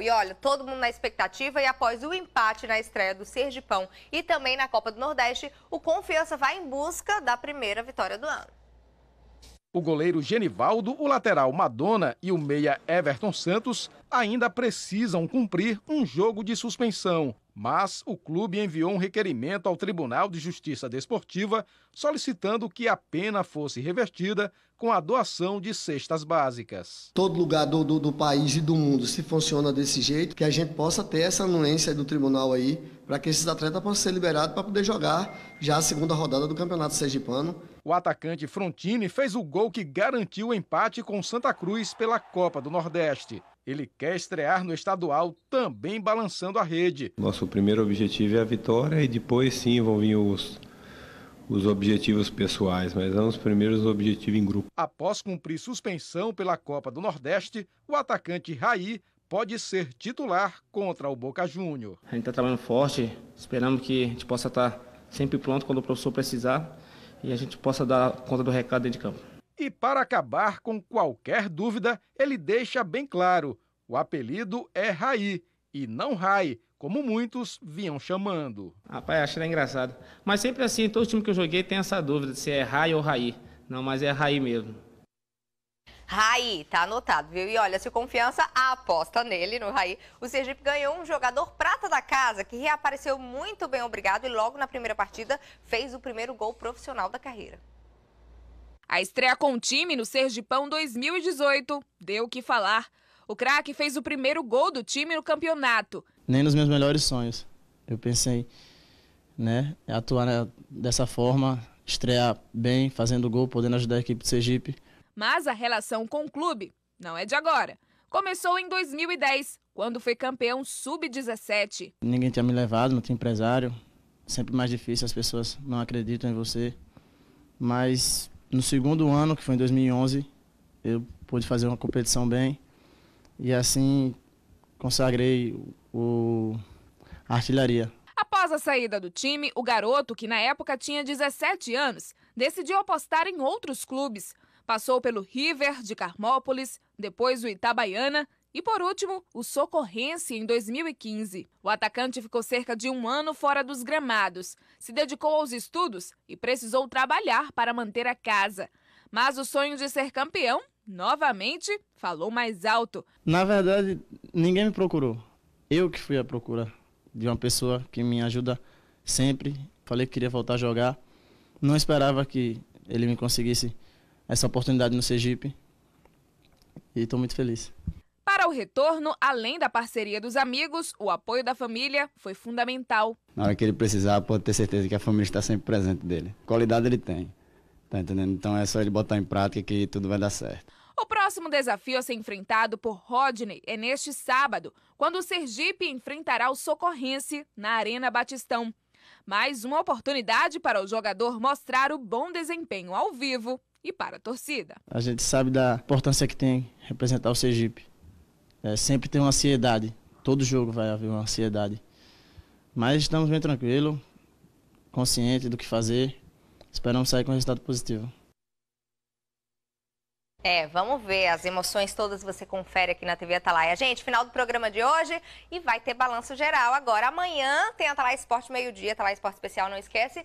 E olha, todo mundo na expectativa e após o empate na estreia do Sergipão e também na Copa do Nordeste, o Confiança vai em busca da primeira vitória do ano. O goleiro Genivaldo, o lateral Madonna e o meia Everton Santos ainda precisam cumprir um jogo de suspensão, mas o clube enviou um requerimento ao Tribunal de Justiça Desportiva solicitando que a pena fosse revertida com a doação de cestas básicas. Todo lugar do, do, do país e do mundo se funciona desse jeito, que a gente possa ter essa anuência do tribunal aí para que esses atletas possam ser liberados para poder jogar já a segunda rodada do Campeonato Sergipano. O atacante Frontini fez o gol que garantiu o empate com Santa Cruz pela Copa do Nordeste. Ele quer estrear no estadual também balançando a rede. Nosso primeiro objetivo é a vitória e depois sim vão vir os, os objetivos pessoais, mas vamos é primeiros os objetivos em grupo. Após cumprir suspensão pela Copa do Nordeste, o atacante Raí pode ser titular contra o Boca Júnior. A gente está trabalhando forte, esperamos que a gente possa estar tá sempre pronto quando o professor precisar e a gente possa dar conta do recado dentro de campo. E para acabar com qualquer dúvida, ele deixa bem claro: o apelido é Raí e não Rai, como muitos vinham chamando. Rapaz, acho que era engraçado. Mas sempre assim, todo time que eu joguei tem essa dúvida de se é Rai ou Raí. Não, mas é Raí mesmo. Raí, tá anotado, viu? E olha, se o Confiança aposta nele, no Raí, o Sergipe ganhou um jogador prata da casa que reapareceu muito bem, obrigado, e logo na primeira partida fez o primeiro gol profissional da carreira. A estreia com o time no Sergipão 2018 deu o que falar. O craque fez o primeiro gol do time no campeonato. Nem nos meus melhores sonhos. Eu pensei, né, atuar né, dessa forma, estrear bem, fazendo gol, podendo ajudar a equipe do Sergipe. Mas a relação com o clube não é de agora. Começou em 2010, quando foi campeão sub-17. Ninguém tinha me levado, não tinha empresário. Sempre mais difícil, as pessoas não acreditam em você. Mas no segundo ano, que foi em 2011, eu pude fazer uma competição bem. E assim consagrei o a artilharia. Após a saída do time, o garoto, que na época tinha 17 anos, decidiu apostar em outros clubes. Passou pelo River de Carmópolis, depois o Itabaiana e, por último, o Socorrense em 2015. O atacante ficou cerca de um ano fora dos gramados, se dedicou aos estudos e precisou trabalhar para manter a casa. Mas o sonho de ser campeão, novamente, falou mais alto. Na verdade, ninguém me procurou. Eu que fui à procura de uma pessoa que me ajuda sempre. Falei que queria voltar a jogar. Não esperava que ele me conseguisse essa oportunidade no Sergipe. E estou muito feliz. Para o retorno, além da parceria dos amigos, o apoio da família foi fundamental. Na hora que ele precisar, pode ter certeza que a família está sempre presente dele. Qualidade ele tem. Tá entendendo? Então é só ele botar em prática que tudo vai dar certo. O próximo desafio a ser enfrentado por Rodney é neste sábado, quando o Sergipe enfrentará o Socorrense na Arena Batistão. Mais uma oportunidade para o jogador mostrar o bom desempenho ao vivo e para a torcida. A gente sabe da importância que tem representar o Sergipe. É, sempre tem uma ansiedade. Todo jogo vai haver uma ansiedade. Mas estamos bem tranquilos, conscientes do que fazer. Esperamos sair com um resultado positivo. É, vamos ver. As emoções todas você confere aqui na TV Atalaia. Gente, final do programa de hoje e vai ter balanço geral agora. Amanhã tem Atalaia Esporte meio-dia, Atalaia Esporte Especial, não esquece.